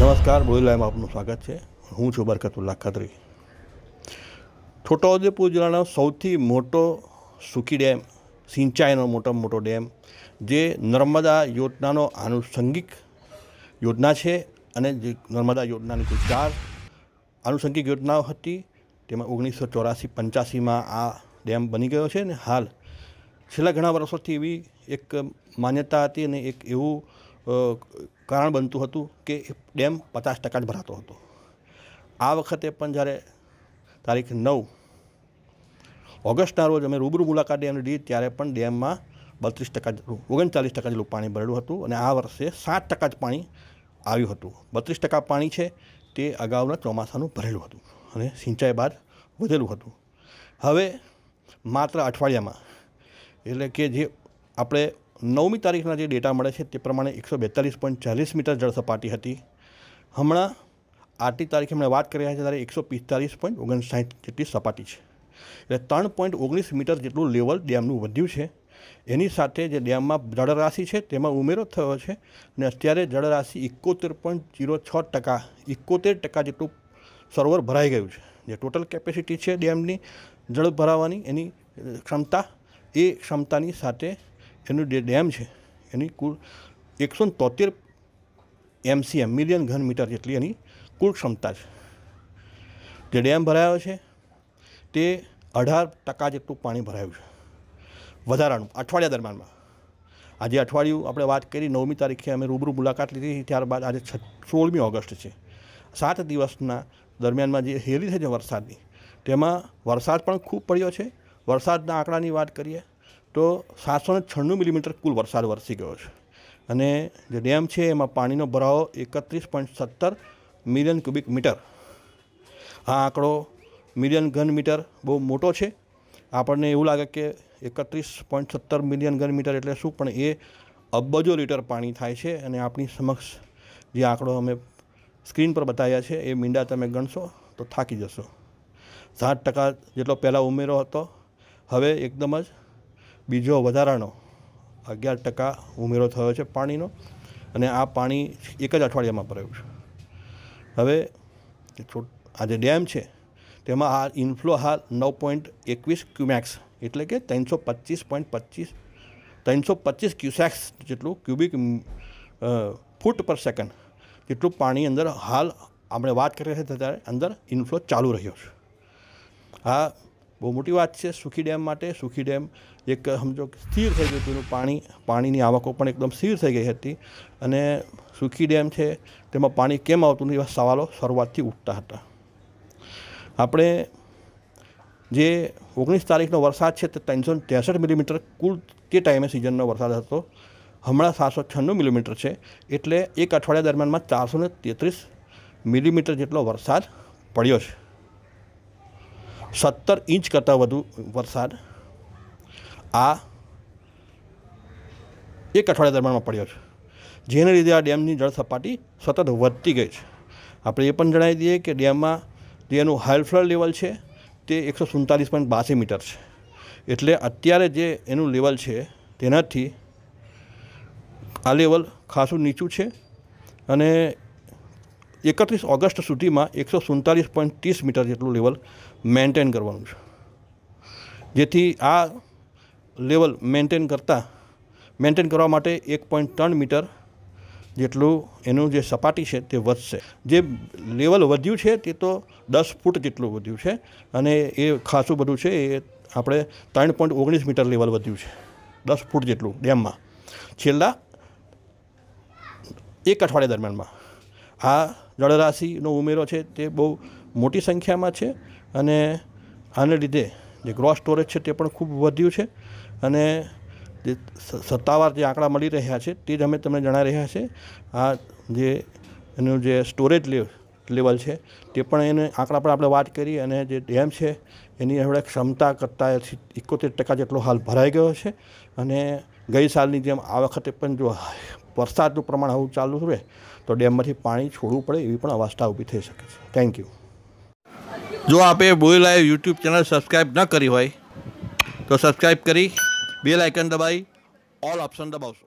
નમસ્કાર બોધલાઈમાં આપનું સ્વાગત છે હું છું બરકતુલ્લા ખત્રી છોટાઉદેપુર જિલ્લાનો સૌથી મોટો સુખી ડેમ સિંચાઈનો મોટો મોટો ડેમ જે નર્મદા યોજનાનો આનુષંગિક યોજના છે અને જે નર્મદા યોજનાની જે ચાર આનુષંગિક યોજનાઓ હતી તેમાં ઓગણીસો ચોરાસી પંચ્યાસીમાં આ ડેમ બની ગયો છે ને હાલ છેલ્લા ઘણા વર્ષોથી એવી એક માન્યતા હતી અને એક એવું કારણ બનતું હતું કે ડેમ પચાસ ટકા જ ભરાતો હતો આ વખતે પણ જ્યારે તારીખ નવ ઓગસ્ટના રોજ અમે રૂબરૂ મુલાકાત ડેમ લીધી ત્યારે પણ ડેમમાં બત્રીસ ટકા ઓગણચાલીસ ટકા જેટલું પાણી ભરેલું હતું અને આ વર્ષે સાત ટકા જ પાણી આવ્યું હતું બત્રીસ ટકા પાણી છે તે અગાઉના ચોમાસાનું ભરેલું હતું અને સિંચાઈ બાદ વધેલું હતું હવે માત્ર અઠવાડિયામાં એટલે કે જે આપણે નવમી તારીખના જે ડેટા મળે છે તે પ્રમાણે એકસો બેતાલીસ પોઈન્ટ ચાલીસ મીટર જળ સપાટી હતી હમણાં આટલી તારીખે હમણાં વાત કરી રહ્યા છે ત્યારે એકસો પિસ્તાલીસ પોઈન્ટ ઓગણસાઠ જેટલી સપાટી છે એટલે ત્રણ પોઈન્ટ ઓગણીસ મીટર જેટલું લેવલ ડેમનું વધ્યું છે એની સાથે જે ડેમમાં જળરાશિ છે તેમાં ઉમેરો થયો છે અને અત્યારે જળરાશિ એકોતેર પોઈન્ટ જીરો છ ટકા એકોતેર ટકા જેટલું સર્વર ભરાઈ ગયું છે જે ટોટલ કેપેસિટી છે ડેમની જળ ભરાવાની એની ક્ષમતા એ ક્ષમતાની સાથે એનું જે ડેમ છે એની કુલ એકસો તોતેર એમસીએમ મિલિયન ઘન મીટર જેટલી એની કુલ ક્ષમતા છે જે ડેમ ભરાયો છે તે અઢાર ટકા જેટલું પાણી ભરાયું છે વધારાનું અઠવાડિયા દરમિયાનમાં આજે અઠવાડિયું આપણે વાત કરી નવમી તારીખે અમે રૂબરૂ મુલાકાત લીધી ત્યારબાદ આજે છ સોળમી ઓગસ્ટ છે સાત દિવસના દરમિયાનમાં જે હેરી થઈ છે વરસાદની તેમાં વરસાદ પણ ખૂબ પડ્યો છે વરસાદના આંકડાની વાત કરીએ તો સાતસોને છન્નું મિલીમીટર કુલ વરસાદ વરસી ગયો છે અને જે ડેમ છે એમાં પાણીનો ભરાવો એકત્રીસ પોઈન્ટ સત્તર મિલિયન ક્યુબિક મીટર આ આંકડો મિલિયન ઘન મીટર બહુ મોટો છે આપણને એવું લાગે કે એકત્રીસ પોઈન્ટ સત્તર મિલિયન ઘન મીટર એટલે શું પણ એ અબજો લીટર પાણી થાય છે અને આપણી સમક્ષ જે આંકડો અમે સ્ક્રીન પર બતાવ્યા છે એ મીંડા તમે ગણશો તો થાકી જશો સાત ટકા જેટલો પહેલાં ઉમેરો હતો હવે એકદમ જ બીજો વધારાનો અગિયાર ટકા ઉમેરો થયો છે પાણીનો અને આ પાણી એક જ અઠવાડિયામાં ભરાયું છે હવે આ જે ડેમ છે તેમાં આ ઇન્ફ્લો હાલ નવ પોઈન્ટ એકવીસ ક્યુમેક્સ એટલે કે ત્રણસો પચીસ પોઈન્ટ પચીસ ત્રણસો પચીસ ક્યુસેક્સ જેટલું ક્યુબિક ફૂટ પર સેકન્ડ જેટલું પાણી અંદર હાલ આપણે વાત કરીએ છીએ ત્યારે અંદર ઇન્ફ્લો ચાલુ રહ્યો છે આ બહુ મોટી વાત છે સુખી ડેમ માટે સુખી ડેમ એક સમજો સ્થિર થઈ ગયું હતું પાણી પાણીની આવકો પણ એકદમ સ્થિર થઈ ગઈ હતી અને સુખી ડેમ છે તેમાં પાણી કેમ આવતું એવા સવાલો શરૂઆતથી ઉઠતા હતા આપણે જે ઓગણીસ તારીખનો વરસાદ છે તે ત્રણસો ત્રેસઠ મિલીમીટર કુલ તે ટાઈમે સિઝનનો વરસાદ હતો હમણાં સાતસો છન્નું મિલીમીટર છે એટલે એક અઠવાડિયા દરમિયાનમાં ચારસો તેત્રીસ મિલીમીટર જેટલો વરસાદ પડ્યો છે સત્તર ઇંચ કરતાં વધુ વરસાદ આ એક અઠવાડિયા દરમિયાનમાં પડ્યો છે જેને લીધે આ ડેમની જળ સપાટી સતત વધતી ગઈ છે આપણે એ પણ જણાવી દઈએ કે ડેમમાં જેનું હાઈ ફ્લડ લેવલ છે તે એકસો સુડતાલીસ પોઈન્ટ બાસી મીટર છે એટલે અત્યારે જે એનું લેવલ છે તેનાથી આ લેવલ ખાસું નીચું છે અને એકત્રીસ ઓગસ્ટ સુધીમાં એકસો સુડતાલીસ પોઈન્ટ ત્રીસ મીટર જેટલું લેવલ મેન્ટેન કરવાનું છે જેથી આ લેવલ મેન્ટેન કરતાં મેન્ટેન કરવા માટે એક પોઈન્ટ ત્રણ મીટર જેટલું એનું જે સપાટી છે તે વધશે જે લેવલ વધ્યું છે તે તો દસ ફૂટ જેટલું વધ્યું છે અને એ ખાસું બધું છે એ આપણે ત્રણ પોઈન્ટ ઓગણીસ મીટર લેવલ વધ્યું છે દસ ફૂટ જેટલું ડેમમાં છેલ્લા એક અઠવાડિયા દરમિયાનમાં આ જળરાશિનો ઉમેરો છે તે બહુ મોટી સંખ્યામાં છે અને આને લીધે જે ગ્રો સ્ટોરેજ છે તે પણ ખૂબ વધ્યું છે અને જે સત્તાવાર જે આંકડા મળી રહ્યા છે તે જ અમે તમને જણાવી રહ્યા છે આ જે એનું જે સ્ટોરેજ લેવલ છે તે પણ એને આંકડા પર આપણે વાત કરી અને જે ડેમ છે એની હવે ક્ષમતા કરતાં એકોતેર ટકા જેટલો હાલ ભરાઈ ગયો છે અને ગઈ સાલની જેમ આ વખતે પણ જો વરસાદનું પ્રમાણ આવું ચાલુ રહે તો ડેમમાંથી પાણી છોડવું પડે એવી પણ અવસ્થા ઊભી થઈ શકે છે થેન્ક યુ જો આપે બોઈ લાઈવ યુટ્યુબ ચેનલ સબસ્ક્રાઈબ ન કરી હોય તો સબસ્ક્રાઈબ કરી બે આઇકન દબાવી ઓલ ઓપ્શન દબાવશો